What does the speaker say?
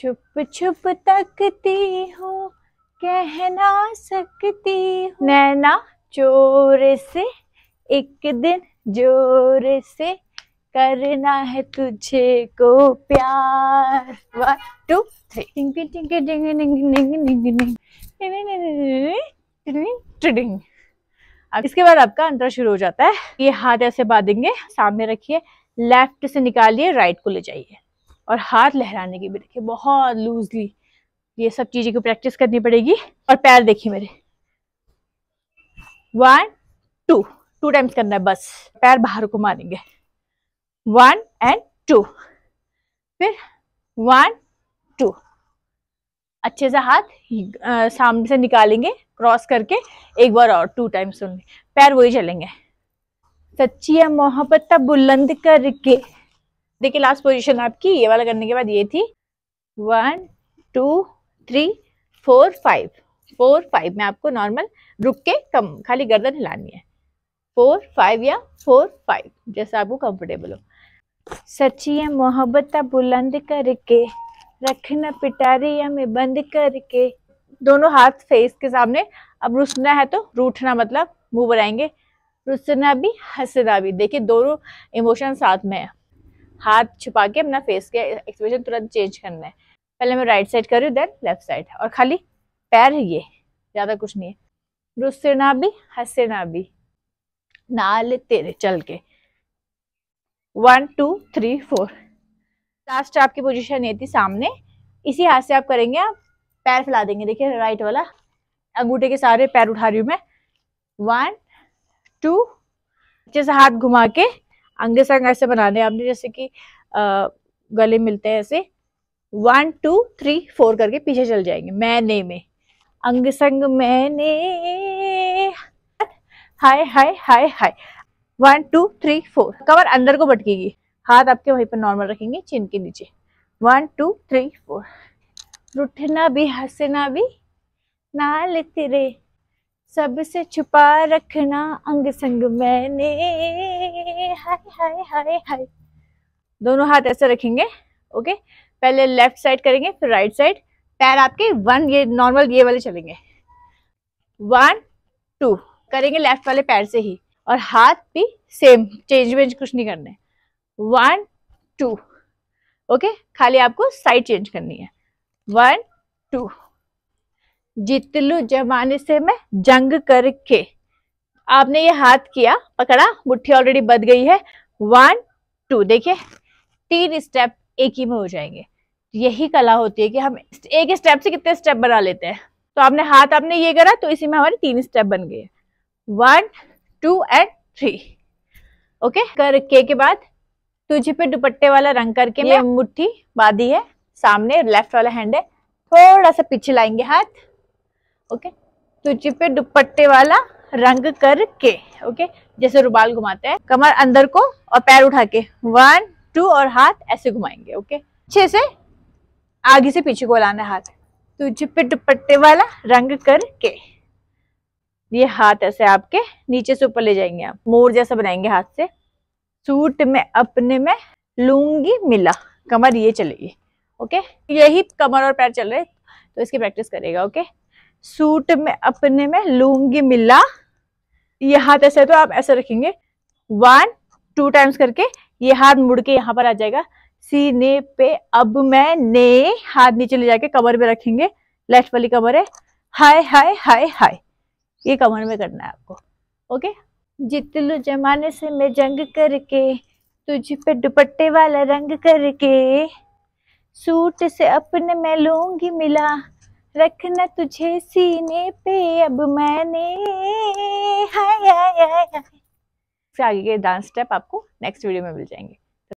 छुप छुप तकती हूँ कह ना सकती हूँ नैना चोर से एक दिन जोर से करना है तुझे को प्यार वन टू थ्री अब इसके बाद आपका अंतर शुरू हो जाता है ये हाथ ऐसे बांधेंगे सामने रखिए लेफ्ट से निकालिए राइट को ले जाइए और हाथ लहराने की भी देखिए बहुत लूजली ये सब चीज़ें की प्रैक्टिस करनी पड़ेगी और पैर देखिए मेरे वन टू टू टाइम्स करना है बस पैर बाहर को मारेंगे वन एंड टू फिर वन टू अच्छे से हाथ सामने से निकालेंगे क्रॉस करके एक बार और टू टाइम्स सुन पैर वही चलेंगे सच्ची है मोहब्बत बुलंद करके देखिए लास्ट पोजीशन आपकी ये वाला करने के बाद ये थी one two three four five four five में आपको नॉर्मल रुक के कम खाली गर्दन हिलानी है फोर फाइव या फोर फाइव जैसा आपको कंफर्टेबल हो सच्ची है मोहब्बत बुलंद करके रखना पिटारिया में बंद करके दोनों हाथ फेस के सामने अब रुसना है तो रूठना मतलब मुंह बनाएंगे रुसना भी हंसना भी देखिए दोनों इमोशन साथ में है हाथ छुपा के अपना फेस के एक्सप्रेशन तुरंत चेंज करना है पहले मैं राइट साइड कर रही हूँ देन लेफ्ट साइड और खाली पैर ये ज़्यादा कुछ नहीं है रुस्से ना भी हंसे ना भी नाल तेरे चल के one two three four last आपकी पोजीशन ये थी सामने इसी हाथ से आप करेंगे आप पैर फैला देंगे देखिए राइट वाला अंगूठे के सारे पैर उठा रही हूँ मैं वन टू अच्छे से हाथ घुमा के अंगे संग ऐसे बनाने आपने जैसे कि गले मिलते हैं ऐसे वन टू थ्री फोर करके पीछे चल जाएंगे मैंने में अंग संग मैंने हाय हाय हाय हाय वन टू थ्री फोर कमर अंदर को भटकेगी हाथ आपके वहीं पर नॉर्मल रखेंगे चिन के नीचे वन टू थ्री फोर रुठना भी हंसना भी नाल तेरे सबसे छुपा रखना अंग संग मैंने हाय हाय हाय हाय दोनों हाथ ऐसे रखेंगे ओके पहले लेफ्ट साइड करेंगे फिर राइट साइड पैर आपके वन ये नॉर्मल ये वाले चलेंगे वन टू करेंगे लेफ्ट वाले पैर से ही और हाथ भी सेम चेंज वेंज कुछ नहीं करना है वन टू ओके खाली आपको साइड चेंज करनी है वन टू जितलू जमाने से मैं जंग करके आपने ये हाथ किया पकड़ा मुट्ठी ऑलरेडी बद गई है वन टू देखिए तीन स्टेप एक ही में हो जाएंगे यही कला होती है कि हम एक स्टेप से कितने स्टेप बना लेते हैं तो आपने हाथ आपने ये करा तो इसी में हमारे तीन स्टेप बन गए one two and three okay करके के बाद तुझे पे दुपट्टे वाला रंग करके ये मुट्ठी बाधी है सामने लेफ्ट वाला हैंड है थोड़ा सा पीछे लाएंगे हाथ ओके तुझे पे दुपट्टे वाला रंग करके ओके जैसे रुबाल घुमाते हैं कमर अंदर को और पैर उठा के वन टू और हाथ ऐसे घुमाएंगे ओके अच्छे से आगे से पीछे को लाना हाथ तुझे पे दुपट्टे वाला रंग करके ये हाथ ऐसे आपके नीचे से ऊपर ले जाएंगे आप मोर जैसा बनाएंगे हाथ से सूट में अपने में लूंगी मिला कमर ये चलेगी ओके यही कमर और पैर चल रहे तो इसकी प्रैक्टिस करेगा ओके सूट में अपने में लूंगी मिला ये हाथ ऐसे तो आप ऐसे रखेंगे वन टू टाइम्स करके ये हाथ मुड़ के यहाँ पर आ जाएगा सीने पे अब मैं ने हाथ नीचे ले जाके कमर में रखेंगे लेफ्ट वाली कमर है हाय हाय हाय हाय ये कमर में करना है आपको ओके जितलो जमाने से मैं जंग करके तुझ पे दुपट्टे वाला रंग करके सूट से अपने मैं लूंगी मिला रखना तुझे सीने पे अब मैंने हाय हाय हाय आगे के डांस स्टेप आपको नेक्स्ट वीडियो में मिल जाएंगे